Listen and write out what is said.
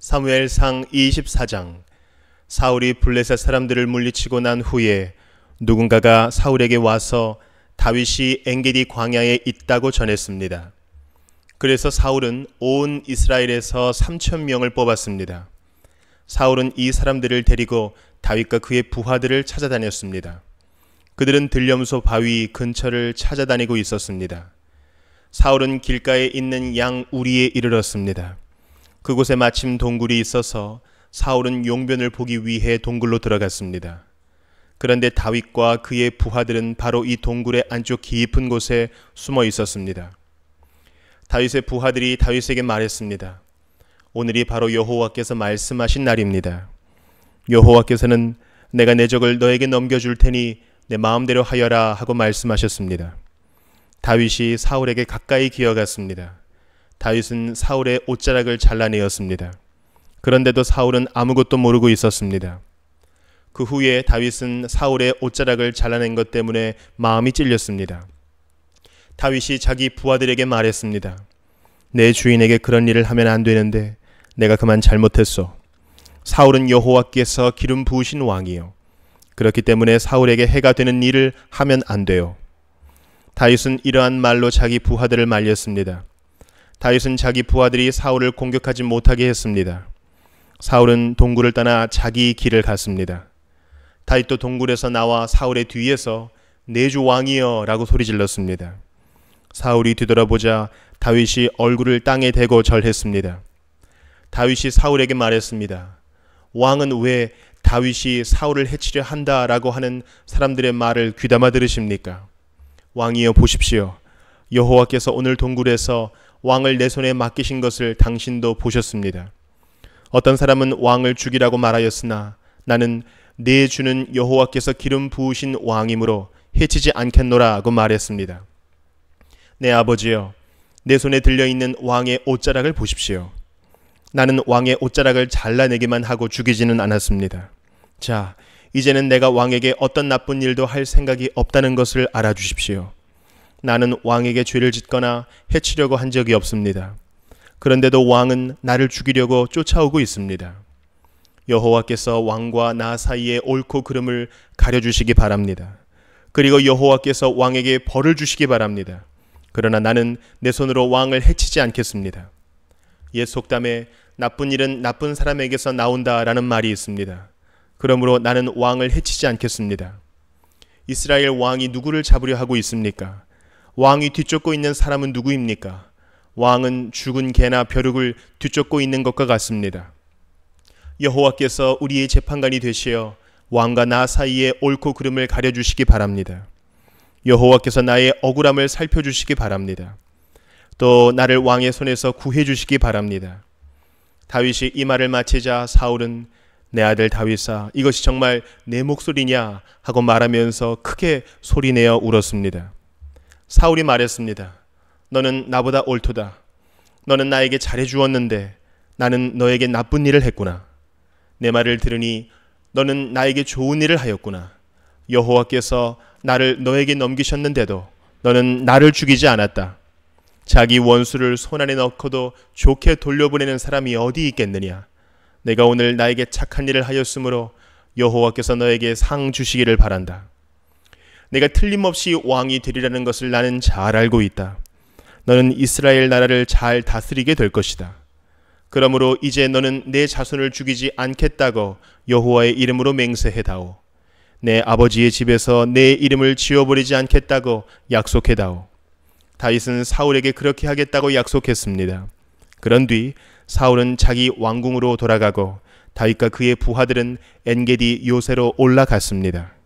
사무엘상 24장 사울이 블레셋 사람들을 물리치고 난 후에 누군가가 사울에게 와서 다윗이 엥게디 광야에 있다고 전했습니다. 그래서 사울은 온 이스라엘에서 3천 명을 뽑았습니다. 사울은 이 사람들을 데리고 다윗과 그의 부하들을 찾아다녔습니다. 그들은 들염소 바위 근처를 찾아다니고 있었습니다. 사울은 길가에 있는 양 우리에 이르렀습니다. 그곳에 마침 동굴이 있어서 사울은 용변을 보기 위해 동굴로 들어갔습니다. 그런데 다윗과 그의 부하들은 바로 이 동굴의 안쪽 깊은 곳에 숨어 있었습니다. 다윗의 부하들이 다윗에게 말했습니다. 오늘이 바로 여호와께서 말씀하신 날입니다. 여호와께서는 내가 내 적을 너에게 넘겨줄 테니 내 마음대로 하여라 하고 말씀하셨습니다. 다윗이 사울에게 가까이 기어갔습니다. 다윗은 사울의 옷자락을 잘라내었습니다. 그런데도 사울은 아무것도 모르고 있었습니다. 그 후에 다윗은 사울의 옷자락을 잘라낸 것 때문에 마음이 찔렸습니다. 다윗이 자기 부하들에게 말했습니다. 내 주인에게 그런 일을 하면 안 되는데 내가 그만 잘못했소. 사울은 여호와께서 기름 부으신 왕이요. 그렇기 때문에 사울에게 해가 되는 일을 하면 안 돼요. 다윗은 이러한 말로 자기 부하들을 말렸습니다. 다윗은 자기 부하들이 사울을 공격하지 못하게 했습니다. 사울은 동굴을 떠나 자기 길을 갔습니다. 다윗도 동굴에서 나와 사울의 뒤에서 내주 왕이여라고 소리질렀습니다. 사울이 뒤돌아보자 다윗이 얼굴을 땅에 대고 절했습니다. 다윗이 사울에게 말했습니다. 왕은 왜 다윗이 사울을 해치려 한다라고 하는 사람들의 말을 귀담아 들으십니까? 왕이여 보십시오. 여호와께서 오늘 동굴에서 왕을 내 손에 맡기신 것을 당신도 보셨습니다. 어떤 사람은 왕을 죽이라고 말하였으나 나는 내 주는 여호와께서 기름 부으신 왕이므로 해치지 않겠노라고 말했습니다. 내 아버지여, 내 손에 들려 있는 왕의 옷자락을 보십시오. 나는 왕의 옷자락을 잘라내기만 하고 죽이지는 않았습니다. 자, 이제는 내가 왕에게 어떤 나쁜 일도 할 생각이 없다는 것을 알아주십시오. 나는 왕에게 죄를 짓거나 해치려고 한 적이 없습니다. 그런데도 왕은 나를 죽이려고 쫓아오고 있습니다. 여호와께서 왕과 나사이에 옳고 그름을 가려주시기 바랍니다. 그리고 여호와께서 왕에게 벌을 주시기 바랍니다. 그러나 나는 내 손으로 왕을 해치지 않겠습니다. 옛 속담에 나쁜 일은 나쁜 사람에게서 나온다라는 말이 있습니다. 그러므로 나는 왕을 해치지 않겠습니다. 이스라엘 왕이 누구를 잡으려 하고 있습니까? 왕이 뒤쫓고 있는 사람은 누구입니까? 왕은 죽은 개나 벼룩을 뒤쫓고 있는 것과 같습니다. 여호와께서 우리의 재판관이 되시어 왕과 나 사이에 옳고 그름을 가려주시기 바랍니다. 여호와께서 나의 억울함을 살펴주시기 바랍니다. 또 나를 왕의 손에서 구해주시기 바랍니다. 다윗이 이 말을 마치자 사울은 내 아들 다윗아 이것이 정말 내 목소리냐 하고 말하면서 크게 소리내어 울었습니다. 사울이 말했습니다. 너는 나보다 옳도다. 너는 나에게 잘해 주었는데 나는 너에게 나쁜 일을 했구나. 내 말을 들으니 너는 나에게 좋은 일을 하였구나. 여호와께서 나를 너에게 넘기셨는데도 너는 나를 죽이지 않았다. 자기 원수를 손안에 넣고도 좋게 돌려보내는 사람이 어디 있겠느냐. 내가 오늘 나에게 착한 일을 하였으므로 여호와께서 너에게 상 주시기를 바란다. 내가 틀림없이 왕이 되리라는 것을 나는 잘 알고 있다. 너는 이스라엘 나라를 잘 다스리게 될 것이다. 그러므로 이제 너는 내 자손을 죽이지 않겠다고 여호와의 이름으로 맹세해다오. 내 아버지의 집에서 내 이름을 지워버리지 않겠다고 약속해다오. 다윗은 사울에게 그렇게 하겠다고 약속했습니다. 그런 뒤 사울은 자기 왕궁으로 돌아가고 다윗과 그의 부하들은 엔게디 요새로 올라갔습니다.